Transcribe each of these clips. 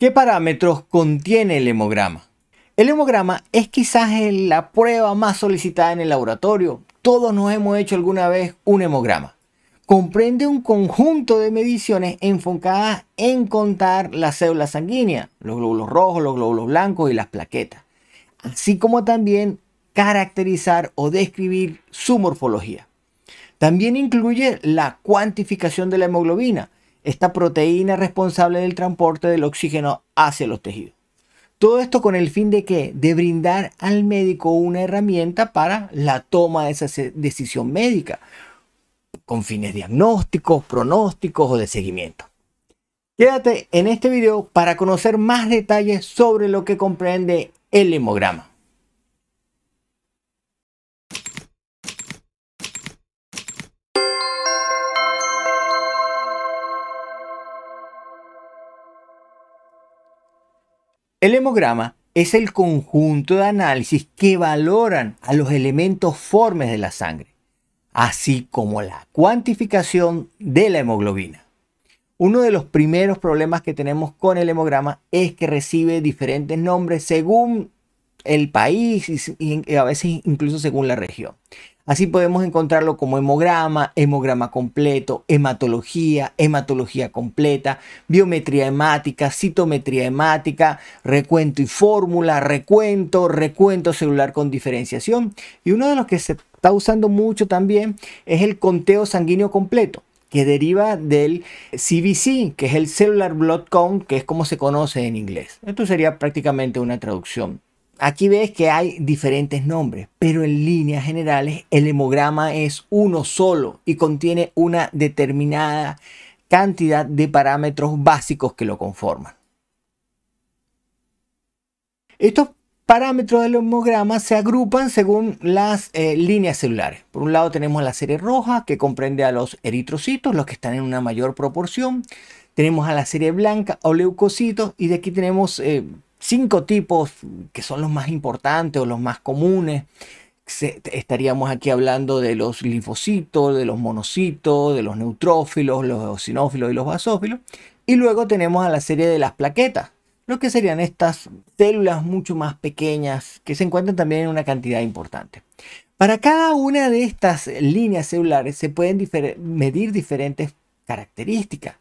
¿Qué parámetros contiene el hemograma? El hemograma es quizás la prueba más solicitada en el laboratorio. Todos nos hemos hecho alguna vez un hemograma. Comprende un conjunto de mediciones enfocadas en contar las células sanguíneas, los glóbulos rojos, los glóbulos blancos y las plaquetas, así como también caracterizar o describir su morfología. También incluye la cuantificación de la hemoglobina, esta proteína responsable del transporte del oxígeno hacia los tejidos. Todo esto con el fin de qué? de brindar al médico una herramienta para la toma de esa decisión médica, con fines diagnósticos, pronósticos o de seguimiento. Quédate en este video para conocer más detalles sobre lo que comprende el hemograma. El hemograma es el conjunto de análisis que valoran a los elementos formes de la sangre, así como la cuantificación de la hemoglobina. Uno de los primeros problemas que tenemos con el hemograma es que recibe diferentes nombres según el país y a veces incluso según la región. Así podemos encontrarlo como hemograma, hemograma completo, hematología, hematología completa, biometría hemática, citometría hemática, recuento y fórmula, recuento, recuento celular con diferenciación. Y uno de los que se está usando mucho también es el conteo sanguíneo completo que deriva del CBC, que es el Cellular Blood Count, que es como se conoce en inglés. Esto sería prácticamente una traducción Aquí ves que hay diferentes nombres, pero en líneas generales el hemograma es uno solo y contiene una determinada cantidad de parámetros básicos que lo conforman. Estos parámetros del hemograma se agrupan según las eh, líneas celulares. Por un lado tenemos la serie roja que comprende a los eritrocitos, los que están en una mayor proporción. Tenemos a la serie blanca o leucocitos y de aquí tenemos eh, cinco tipos que son los más importantes o los más comunes. estaríamos aquí hablando de los linfocitos, de los monocitos, de los neutrófilos, los eosinófilos y los basófilos. Y luego tenemos a la serie de las plaquetas, lo que serían estas células mucho más pequeñas que se encuentran también en una cantidad importante. Para cada una de estas líneas celulares se pueden medir diferentes características.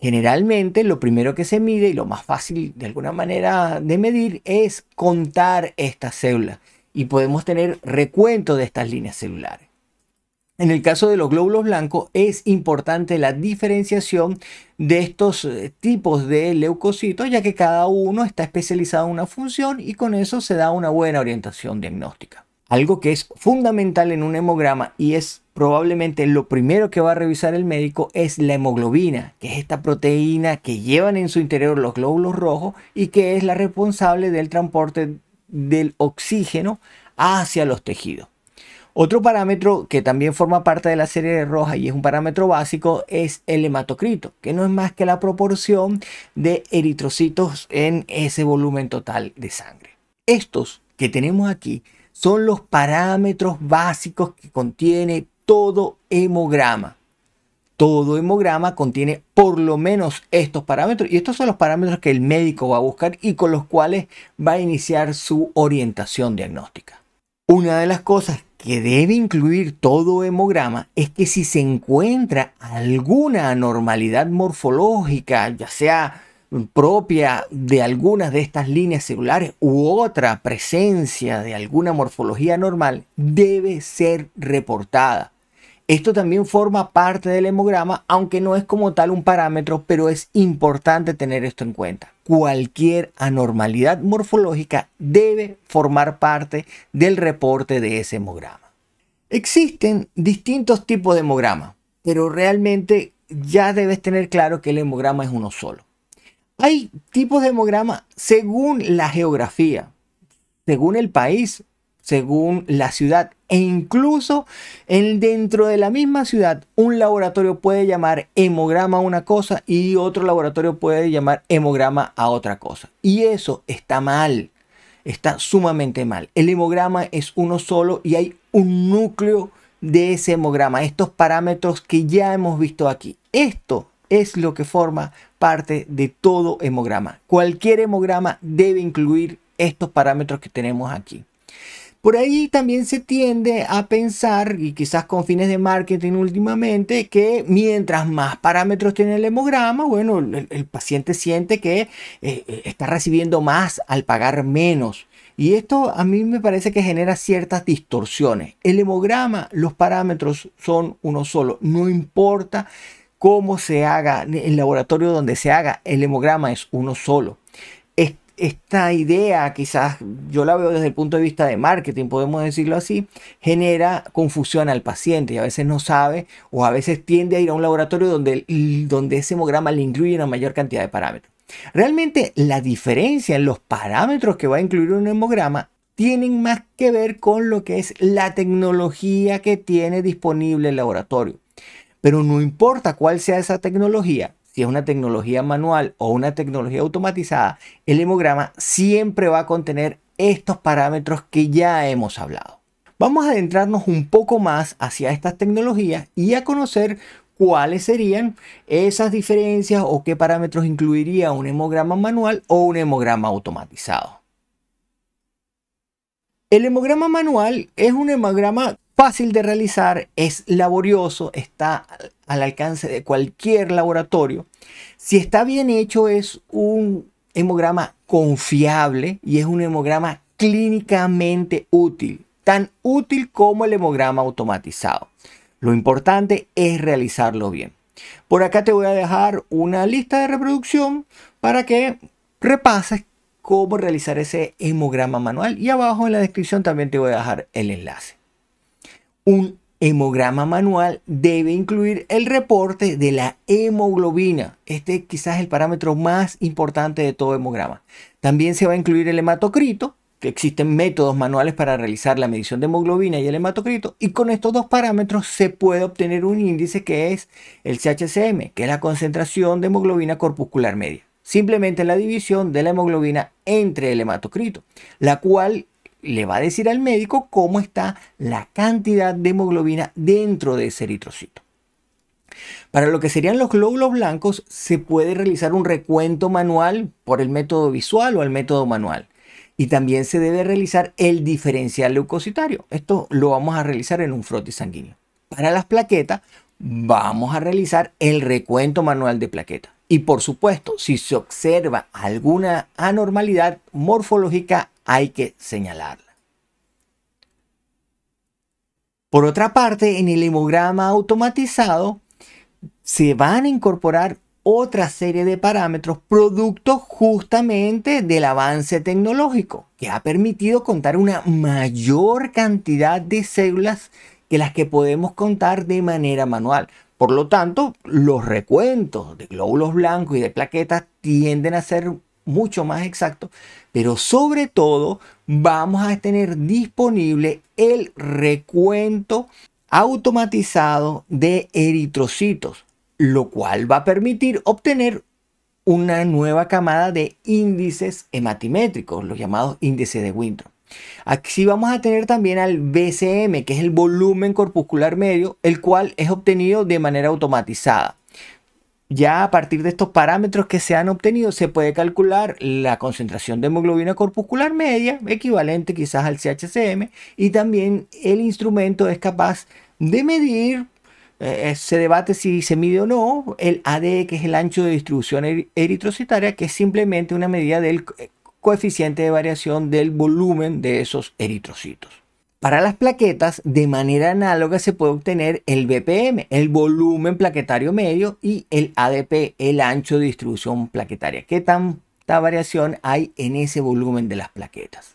Generalmente lo primero que se mide y lo más fácil de alguna manera de medir es contar estas células y podemos tener recuento de estas líneas celulares. En el caso de los glóbulos blancos es importante la diferenciación de estos eh, tipos de leucocitos, ya que cada uno está especializado en una función y con eso se da una buena orientación diagnóstica. Algo que es fundamental en un hemograma y es probablemente lo primero que va a revisar el médico es la hemoglobina, que es esta proteína que llevan en su interior los glóbulos rojos y que es la responsable del transporte del oxígeno hacia los tejidos. Otro parámetro que también forma parte de la serie de roja y es un parámetro básico es el hematocrito, que no es más que la proporción de eritrocitos en ese volumen total de sangre. Estos que tenemos aquí son los parámetros básicos que contiene todo hemograma. Todo hemograma contiene por lo menos estos parámetros y estos son los parámetros que el médico va a buscar y con los cuales va a iniciar su orientación diagnóstica. Una de las cosas que debe incluir todo hemograma es que si se encuentra alguna anormalidad morfológica, ya sea propia de algunas de estas líneas celulares u otra presencia de alguna morfología normal, debe ser reportada. Esto también forma parte del hemograma, aunque no es como tal un parámetro, pero es importante tener esto en cuenta. Cualquier anormalidad morfológica debe formar parte del reporte de ese hemograma. Existen distintos tipos de hemograma, pero realmente ya debes tener claro que el hemograma es uno solo. Hay tipos de hemograma según la geografía, según el país, según la ciudad e incluso en, dentro de la misma ciudad un laboratorio puede llamar hemograma a una cosa y otro laboratorio puede llamar hemograma a otra cosa. Y eso está mal, está sumamente mal. El hemograma es uno solo y hay un núcleo de ese hemograma, estos parámetros que ya hemos visto aquí. Esto es lo que forma parte de todo hemograma. Cualquier hemograma debe incluir estos parámetros que tenemos aquí. Por ahí también se tiende a pensar, y quizás con fines de marketing últimamente, que mientras más parámetros tiene el hemograma, bueno, el, paciente siente que eh, eh, está recibiendo más al pagar menos. Y esto a mí me parece que genera ciertas distorsiones. El hemograma, los parámetros son uno solo, no importa cómo se haga, el laboratorio donde se haga, el hemograma es uno solo esta idea, quizás yo la veo desde el punto de vista de marketing, podemos decirlo así, genera confusión al paciente y a veces no sabe o a veces tiende a ir a un laboratorio donde, donde ese hemograma le incluye una mayor cantidad de parámetros. Realmente la diferencia en los parámetros que va a incluir un hemograma tienen más que ver con lo que es la tecnología que tiene disponible el laboratorio. Pero no importa cuál sea esa tecnología, si es una tecnología manual o una tecnología automatizada, el hemograma siempre va a contener estos parámetros que ya hemos hablado. Vamos a adentrarnos un poco más hacia estas tecnologías y a conocer cuáles serían esas diferencias o qué parámetros incluiría un hemograma manual o un hemograma automatizado. El hemograma manual es un hemograma fácil de realizar, es laborioso, está al alcance de cualquier laboratorio. Si está bien hecho, es un hemograma confiable y es un hemograma clínicamente útil, tan útil como el hemograma automatizado. Lo importante es realizarlo bien. Por acá te voy a dejar una lista de reproducción para que repases cómo realizar ese hemograma manual y abajo en la descripción también te voy a dejar el enlace. Un hemograma manual debe incluir el reporte de la hemoglobina. Este quizás es el parámetro más importante de todo hemograma. También se va a incluir el hematocrito, que existen métodos manuales para realizar la medición de hemoglobina y el hematocrito, y con estos dos parámetros se puede obtener un índice que es el CHCM, que es la concentración de hemoglobina corpuscular media. Simplemente la división de la hemoglobina entre el hematocrito, la cual le va a decir al médico cómo está la cantidad de hemoglobina dentro de ese eritrocito. Para lo que serían los glóbulos blancos, se puede realizar un recuento manual por el método visual o el método manual. Y también se debe realizar el diferencial leucocitario. Esto lo vamos a realizar en un frotis sanguíneo. Para las plaquetas, vamos a realizar el recuento manual de plaquetas. Y por supuesto, si se observa alguna anormalidad morfológica hay que señalarla. Por otra parte, en el hemograma automatizado se van a incorporar otra serie de parámetros producto justamente del avance tecnológico que ha permitido contar una mayor cantidad de células que las que podemos contar de manera manual. Por lo tanto, los recuentos de glóbulos blancos y de plaquetas tienden a ser mucho más exacto, pero sobre todo vamos a tener disponible el recuento automatizado de eritrocitos, lo cual va a permitir obtener una nueva camada de índices hematimétricos, los llamados índices de Winthrop. Aquí vamos a tener también al BCM, que es el volumen corpuscular medio, el cual es obtenido de manera automatizada. Ya a partir de estos parámetros que se han obtenido se puede calcular la concentración de hemoglobina corpuscular media, equivalente quizás al CHCM, y también el instrumento es capaz de medir, eh, eh, se debate si se mide o no, el ADE, que es el ancho de distribución eritrocitaria, que es simplemente una medida del eh, coeficiente de variación del volumen de esos eritrocitos. Para las plaquetas, de manera análoga se puede obtener el BPM, el volumen plaquetario medio, y el ADP, el ancho de distribución plaquetaria. ¿Qué tanta variación hay en ese volumen de las plaquetas?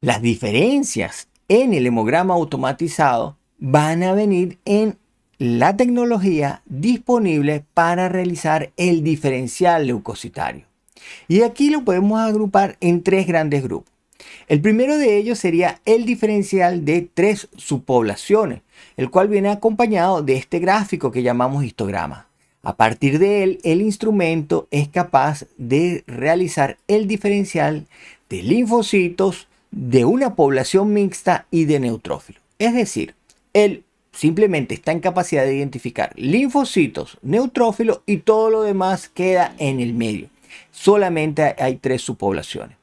Las diferencias en el hemograma automatizado van a venir en la tecnología disponible para realizar el diferencial leucocitario. Y aquí lo podemos agrupar en tres grandes grupos el primero de ellos sería el diferencial de tres subpoblaciones, el cual viene acompañado de este gráfico que llamamos histograma. A partir de él, el instrumento es capaz de realizar el diferencial de linfocitos, de una población mixta y de neutrófilos. Es decir, él simplemente está en capacidad de identificar linfocitos, neutrófilos y todo lo demás queda en el medio. Solamente hay tres subpoblaciones.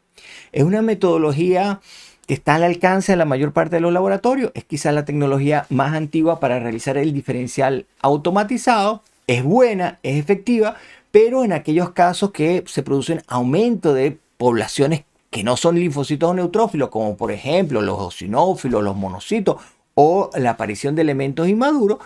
Es una metodología que está al alcance de la mayor parte de los laboratorios. Es quizás la tecnología más antigua para realizar el diferencial automatizado. Es buena, es efectiva, pero en aquellos casos que se producen aumento de poblaciones que no son linfocitos o neutrófilos, como por ejemplo los osinófilos, los monocitos o la aparición de elementos inmaduros,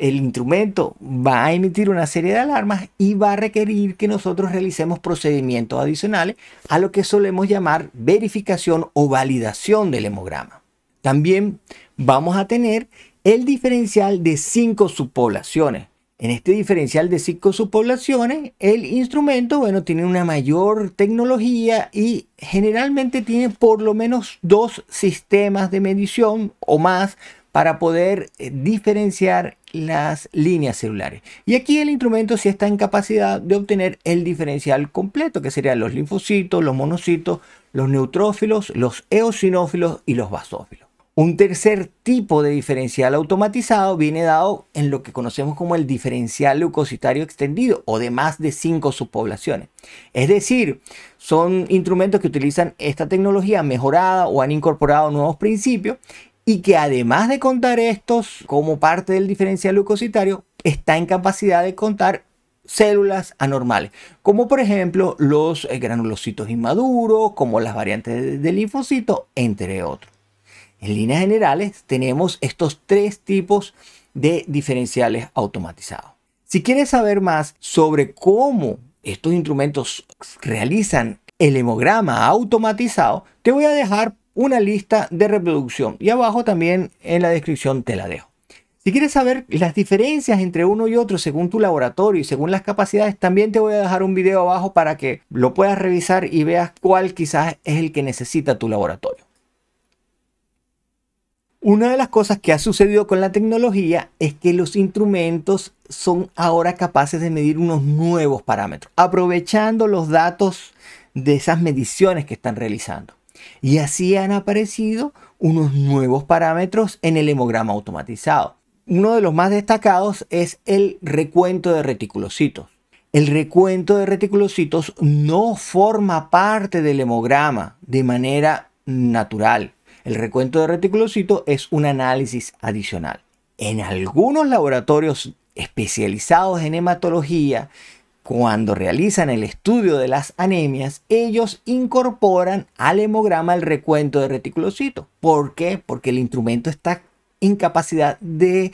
el instrumento va a emitir una serie de alarmas y va a requerir que nosotros realicemos procedimientos adicionales a lo que solemos llamar verificación o validación del hemograma. También vamos a tener el diferencial de cinco subpoblaciones. En este diferencial de cinco subpoblaciones, el instrumento, bueno, tiene una mayor tecnología y generalmente tiene por lo menos dos sistemas de medición o más para poder eh, diferenciar las líneas celulares. Y aquí el instrumento sí está en capacidad de obtener el diferencial completo, que serían los linfocitos, los monocitos, los neutrófilos, los eosinófilos y los basófilos. Un tercer tipo de diferencial automatizado viene dado en lo que conocemos como el diferencial leucocitario extendido o de más de cinco subpoblaciones. Es decir, son instrumentos que utilizan esta tecnología mejorada o han incorporado nuevos principios y que además de contar estos como parte del diferencial glucositario, está en capacidad de contar células anormales, como por ejemplo los eh, granulocitos inmaduros, como las variantes de linfocito, entre otros. En líneas generales tenemos estos tres tipos de diferenciales automatizados. Si quieres saber más sobre cómo estos instrumentos realizan el hemograma automatizado, te voy a dejar una lista de reproducción y abajo también en la descripción te la dejo. Si quieres saber las diferencias entre uno y otro según tu laboratorio y según las capacidades, también te voy a dejar un video abajo para que lo puedas revisar y veas cuál quizás es el que necesita tu laboratorio. Una de las cosas que ha sucedido con la tecnología es que los instrumentos son ahora capaces de medir unos nuevos parámetros, aprovechando los datos de esas mediciones que están realizando. Y así han aparecido unos nuevos parámetros en el hemograma automatizado. Uno de los más destacados es el recuento de reticulocitos. El recuento de reticulocitos no forma parte del hemograma de manera natural. El recuento de reticulocitos es un análisis adicional. En algunos laboratorios especializados en hematología cuando realizan el estudio de las anemias, ellos incorporan al hemograma el recuento de reticulocito. ¿Por qué? Porque el instrumento está en capacidad de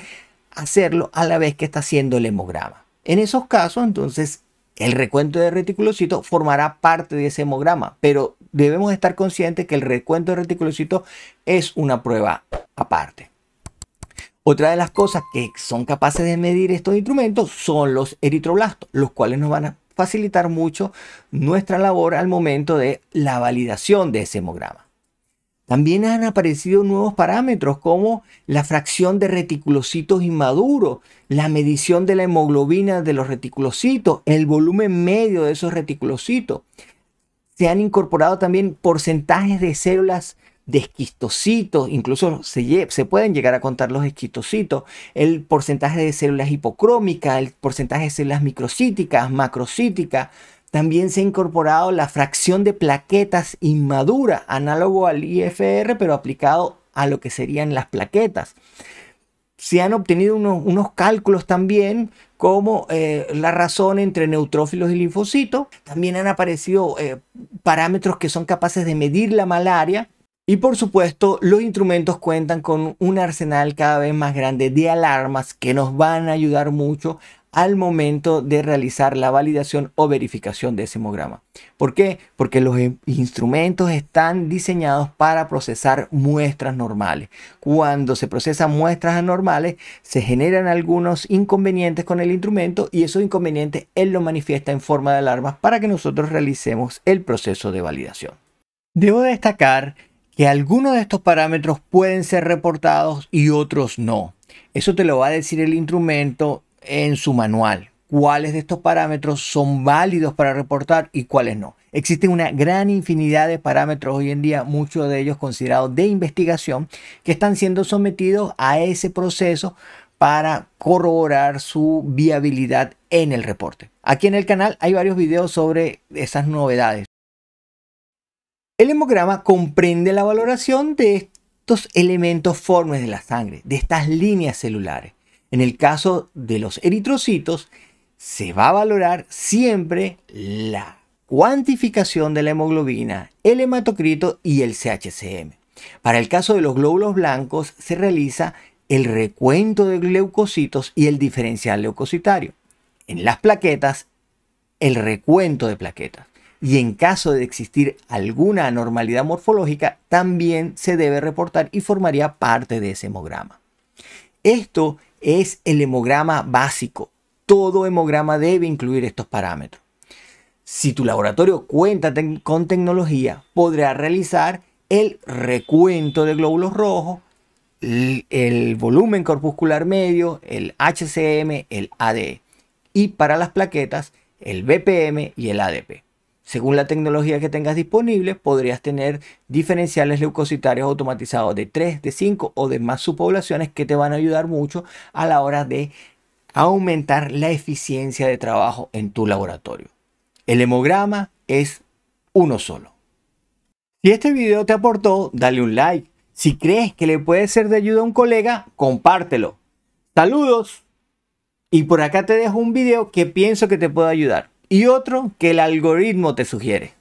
hacerlo a la vez que está haciendo el hemograma. En esos casos, entonces, el recuento de reticulocito formará parte de ese hemograma, pero debemos estar conscientes que el recuento de reticulocito es una prueba aparte. Otra de las cosas que son capaces de medir estos instrumentos son los eritroblastos, los cuales nos van a facilitar mucho nuestra labor al momento de la validación de ese hemograma. También han aparecido nuevos parámetros como la fracción de reticulocitos inmaduros, la medición de la hemoglobina de los reticulocitos, el volumen medio de esos reticulocitos. Se han incorporado también porcentajes de células de esquistocitos, incluso se, se, pueden llegar a contar los esquistocitos, el porcentaje de células hipocrómicas, el porcentaje de células microcíticas, macrocíticas. También se ha incorporado la fracción de plaquetas inmaduras, análogo al IFR, pero aplicado a lo que serían las plaquetas. Se han obtenido unos, cálculos también como eh, la razón entre neutrófilos y linfocitos. También han aparecido eh, parámetros que son capaces de medir la malaria y por supuesto, los instrumentos cuentan con un arsenal cada vez más grande de alarmas que nos van a ayudar mucho al momento de realizar la validación o verificación de ese hemograma. ¿Por qué? Porque los instrumentos están diseñados para procesar muestras normales. Cuando se procesan muestras anormales, se generan algunos inconvenientes con el instrumento y esos inconvenientes él los manifiesta en forma de alarmas para que nosotros realicemos el proceso de validación. Debo destacar que algunos de estos parámetros pueden ser reportados y otros no. Eso te lo va a decir el instrumento en su manual. Cuáles de estos parámetros son válidos para reportar y cuáles no. Existen una gran infinidad de parámetros hoy en día, muchos de ellos considerados de investigación, que están siendo sometidos a ese proceso para corroborar su viabilidad en el reporte. Aquí en el canal hay varios videos sobre esas novedades. El hemograma comprende la valoración de estos elementos formes de la sangre, de estas líneas celulares. En el caso de los eritrocitos, se va a valorar siempre la cuantificación de la hemoglobina, el hematocrito y el CHCM. Para el caso de los glóbulos blancos se realiza el recuento de leucocitos y el diferencial leucocitario. En las plaquetas, el recuento de plaquetas y en caso de existir alguna anormalidad morfológica, también se debe reportar y formaría parte de ese hemograma. Esto es el hemograma básico. Todo hemograma debe incluir estos parámetros. Si tu laboratorio cuenta con tecnología, podrá realizar el recuento de glóbulos rojos, el volumen corpuscular medio, el HCM, el ADE y para las plaquetas el BPM y el ADP. Según la tecnología que tengas disponible, podrías tener diferenciales leucocitarios automatizados de 3, de 5 o de más subpoblaciones que te van a ayudar mucho a la hora de aumentar la eficiencia de trabajo en tu laboratorio. El hemograma es uno solo. Si este video te aportó, dale un like. Si crees que le puede ser de ayuda a un colega, compártelo. Saludos. Y por acá te dejo un video que pienso que te puede ayudar y otro que el algoritmo te sugiere.